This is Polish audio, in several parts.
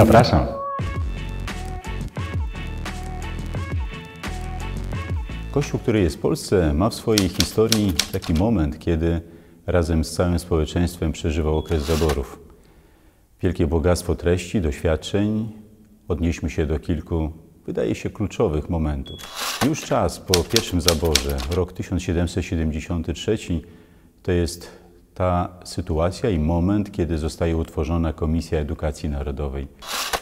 Zapraszam. Kościół, który jest w Polsce, ma w swojej historii taki moment, kiedy razem z całym społeczeństwem przeżywał okres zaborów. Wielkie bogactwo treści, doświadczeń. Odnieśmy się do kilku, wydaje się, kluczowych momentów. Już czas po pierwszym zaborze, rok 1773, to jest ta sytuacja i moment, kiedy zostaje utworzona Komisja Edukacji Narodowej.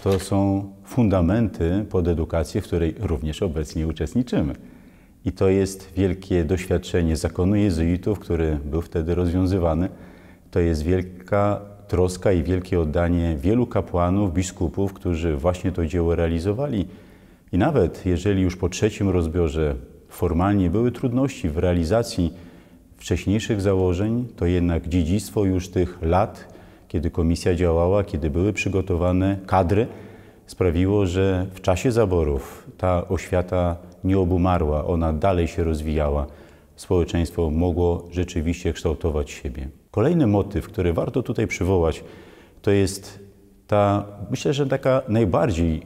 To są fundamenty pod edukację, w której również obecnie uczestniczymy. I to jest wielkie doświadczenie zakonu jezuitów, który był wtedy rozwiązywany. To jest wielka troska i wielkie oddanie wielu kapłanów, biskupów, którzy właśnie to dzieło realizowali. I nawet jeżeli już po trzecim rozbiorze formalnie były trudności w realizacji wcześniejszych założeń, to jednak dziedzictwo już tych lat, kiedy komisja działała, kiedy były przygotowane kadry, sprawiło, że w czasie zaborów ta oświata nie obumarła, ona dalej się rozwijała. Społeczeństwo mogło rzeczywiście kształtować siebie. Kolejny motyw, który warto tutaj przywołać, to jest ta, myślę, że taka najbardziej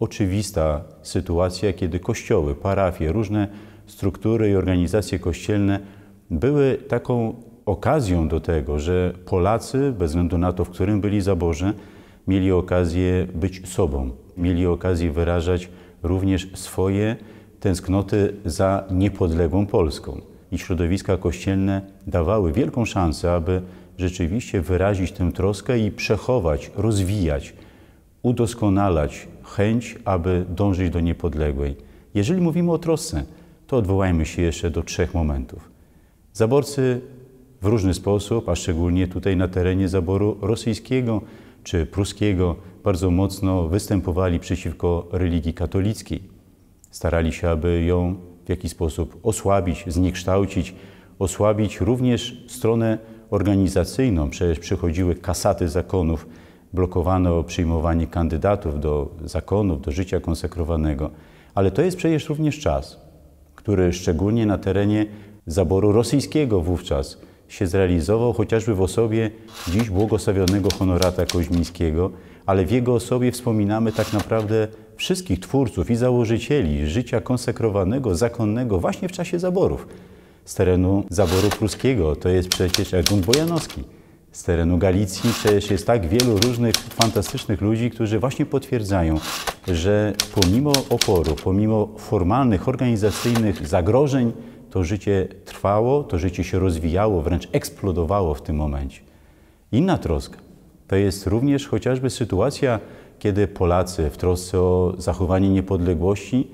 oczywista sytuacja, kiedy kościoły, parafie, różne struktury i organizacje kościelne były taką okazją do tego, że Polacy, bez względu na to, w którym byli zaborze, mieli okazję być sobą, mieli okazję wyrażać również swoje tęsknoty za niepodległą Polską. I środowiska kościelne dawały wielką szansę, aby rzeczywiście wyrazić tę troskę i przechować, rozwijać, udoskonalać chęć, aby dążyć do niepodległej. Jeżeli mówimy o trosce, to odwołajmy się jeszcze do trzech momentów. Zaborcy w różny sposób, a szczególnie tutaj na terenie zaboru rosyjskiego czy pruskiego, bardzo mocno występowali przeciwko religii katolickiej. Starali się, aby ją w jakiś sposób osłabić, zniekształcić, osłabić również stronę organizacyjną. Przecież przychodziły kasaty zakonów, blokowano przyjmowanie kandydatów do zakonów, do życia konsekrowanego. Ale to jest przecież również czas, który szczególnie na terenie zaboru rosyjskiego wówczas się zrealizował chociażby w osobie dziś błogosławionego honorata Koźmińskiego, ale w jego osobie wspominamy tak naprawdę wszystkich twórców i założycieli życia konsekrowanego, zakonnego właśnie w czasie zaborów. Z terenu zaboru pruskiego to jest przecież Edmund Bojanowski. Z terenu Galicji przecież jest tak wielu różnych fantastycznych ludzi, którzy właśnie potwierdzają, że pomimo oporu, pomimo formalnych, organizacyjnych zagrożeń, to życie trwało, to życie się rozwijało, wręcz eksplodowało w tym momencie. Inna troska to jest również chociażby sytuacja, kiedy Polacy w trosce o zachowanie niepodległości,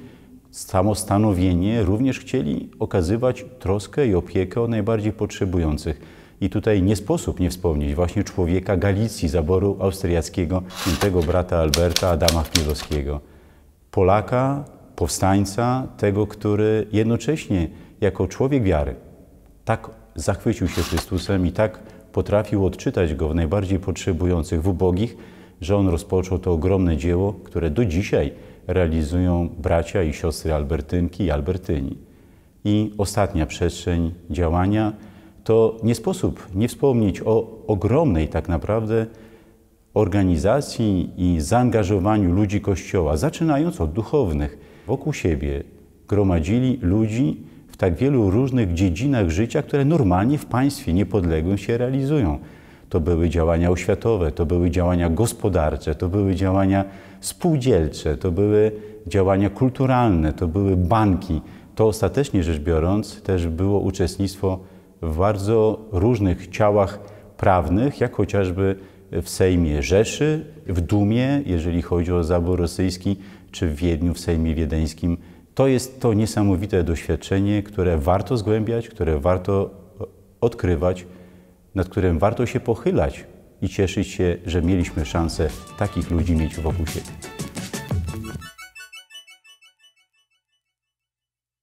samostanowienie również chcieli okazywać troskę i opiekę o najbardziej potrzebujących. I tutaj nie sposób nie wspomnieć właśnie człowieka Galicji, zaboru austriackiego, tego brata Alberta Adama Chmielowskiego. Polaka, powstańca, tego, który jednocześnie jako człowiek wiary, tak zachwycił się Chrystusem i tak potrafił odczytać Go w najbardziej potrzebujących, w ubogich, że on rozpoczął to ogromne dzieło, które do dzisiaj realizują bracia i siostry Albertynki i Albertyni. I ostatnia przestrzeń działania to nie sposób nie wspomnieć o ogromnej tak naprawdę organizacji i zaangażowaniu ludzi Kościoła, zaczynając od duchownych. Wokół siebie gromadzili ludzi, tak wielu różnych dziedzinach życia, które normalnie w państwie niepodległym się realizują. To były działania oświatowe, to były działania gospodarcze, to były działania spółdzielcze, to były działania kulturalne, to były banki. To ostatecznie rzecz biorąc też było uczestnictwo w bardzo różnych ciałach prawnych, jak chociażby w Sejmie Rzeszy, w Dumie, jeżeli chodzi o zabór rosyjski, czy w Wiedniu, w Sejmie Wiedeńskim to jest to niesamowite doświadczenie, które warto zgłębiać, które warto e, odkrywać, nad którym warto się pochylać i cieszyć się, że mieliśmy szansę takich ludzi mieć wokół siebie.